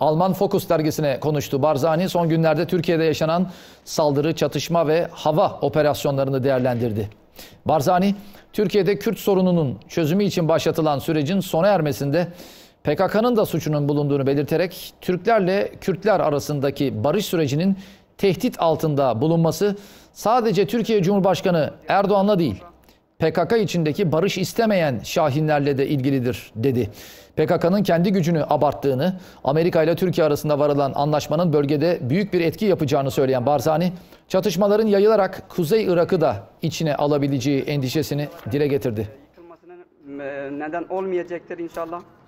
Alman Focus dergisine konuştu Barzani. Son günlerde Türkiye'de yaşanan saldırı, çatışma ve hava operasyonlarını değerlendirdi. Barzani, Türkiye'de Kürt sorununun çözümü için başlatılan sürecin sona ermesinde PKK'nın da suçunun bulunduğunu belirterek Türklerle Kürtler arasındaki barış sürecinin tehdit altında bulunması sadece Türkiye Cumhurbaşkanı Erdoğan'la değil, PKK içindeki barış istemeyen Şahinlerle de ilgilidir dedi. PKK'nın kendi gücünü abarttığını, Amerika ile Türkiye arasında varılan anlaşmanın bölgede büyük bir etki yapacağını söyleyen Barzani, çatışmaların yayılarak Kuzey Irak'ı da içine alabileceği endişesini dile getirdi. E, neden olmayacaktır inşallah.